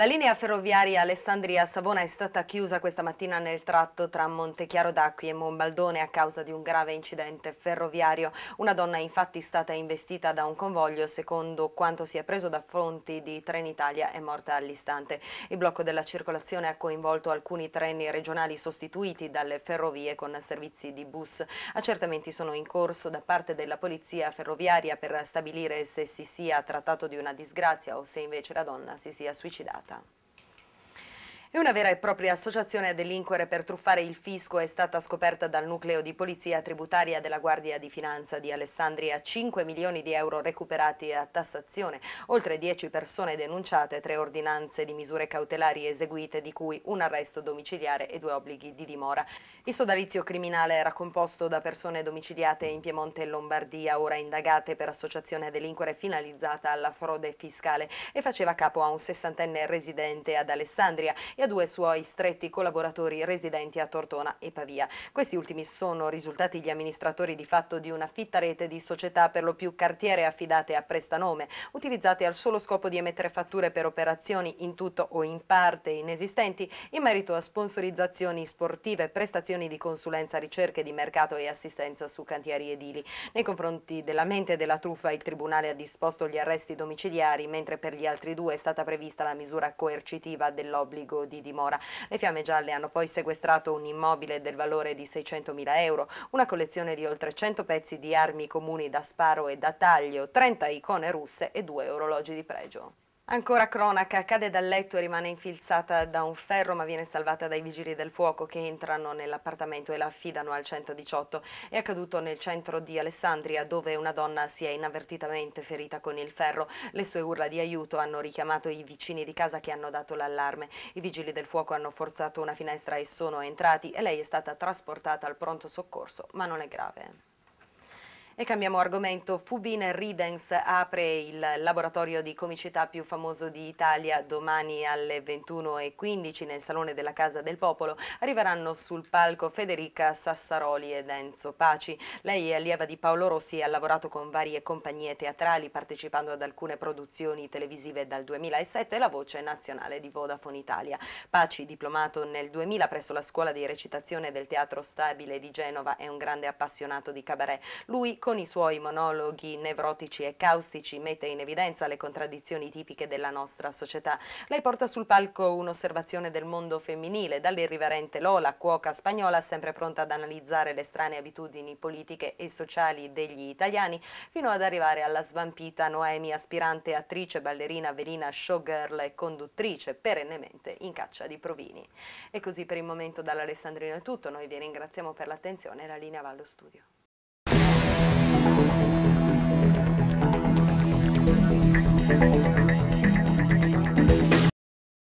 La linea ferroviaria Alessandria-Savona è stata chiusa questa mattina nel tratto tra Montechiaro d'Acqui e Monbaldone a causa di un grave incidente ferroviario. Una donna è infatti stata investita da un convoglio, secondo quanto si è preso da fronti di Trenitalia è morta all'istante. Il blocco della circolazione ha coinvolto alcuni treni regionali sostituiti dalle ferrovie con servizi di bus. Accertamenti sono in corso da parte della polizia ferroviaria per stabilire se si sia trattato di una disgrazia o se invece la donna si sia suicidata. E una vera e propria associazione a delinquere per truffare il fisco è stata scoperta dal nucleo di polizia tributaria della Guardia di Finanza di Alessandria. 5 milioni di euro recuperati a tassazione, oltre 10 persone denunciate, tre ordinanze di misure cautelari eseguite, di cui un arresto domiciliare e due obblighi di dimora. Il sodalizio criminale era composto da persone domiciliate in Piemonte e Lombardia, ora indagate per associazione a delinquere finalizzata alla frode fiscale e faceva capo a un sessantenne residente ad Alessandria e a due suoi stretti collaboratori residenti a Tortona e Pavia. Questi ultimi sono risultati gli amministratori di fatto di una fitta rete di società per lo più cartiere affidate a prestanome, utilizzate al solo scopo di emettere fatture per operazioni in tutto o in parte inesistenti in merito a sponsorizzazioni sportive, prestazioni di consulenza, ricerche di mercato e assistenza su cantieri edili. Nei confronti della mente della truffa il Tribunale ha disposto gli arresti domiciliari, mentre per gli altri due è stata prevista la misura coercitiva dell'obbligo di dimora. Le fiamme gialle hanno poi sequestrato un immobile del valore di 600.000 euro, una collezione di oltre 100 pezzi di armi comuni da sparo e da taglio, 30 icone russe e due orologi di pregio. Ancora cronaca, cade dal letto e rimane infilzata da un ferro ma viene salvata dai vigili del fuoco che entrano nell'appartamento e la affidano al 118. È accaduto nel centro di Alessandria dove una donna si è inavvertitamente ferita con il ferro. Le sue urla di aiuto hanno richiamato i vicini di casa che hanno dato l'allarme. I vigili del fuoco hanno forzato una finestra e sono entrati e lei è stata trasportata al pronto soccorso ma non è grave. E cambiamo argomento. Fubin Ridens apre il laboratorio di comicità più famoso di Italia domani alle 21.15 nel Salone della Casa del Popolo. Arriveranno sul palco Federica Sassaroli ed Enzo Paci. Lei è allieva di Paolo Rossi e ha lavorato con varie compagnie teatrali partecipando ad alcune produzioni televisive dal 2007 e la voce nazionale di Vodafone Italia. Paci, diplomato nel 2000 presso la scuola di recitazione del Teatro Stabile di Genova, è un grande appassionato di cabaret. Lui con i suoi monologhi nevrotici e caustici mette in evidenza le contraddizioni tipiche della nostra società. Lei porta sul palco un'osservazione del mondo femminile, dall'irriverente Lola, cuoca spagnola, sempre pronta ad analizzare le strane abitudini politiche e sociali degli italiani, fino ad arrivare alla svampita Noemi, aspirante attrice, ballerina, velina, showgirl e conduttrice, perennemente in caccia di provini. E così per il momento dall'Alessandrino è tutto, noi vi ringraziamo per l'attenzione e la linea va allo studio.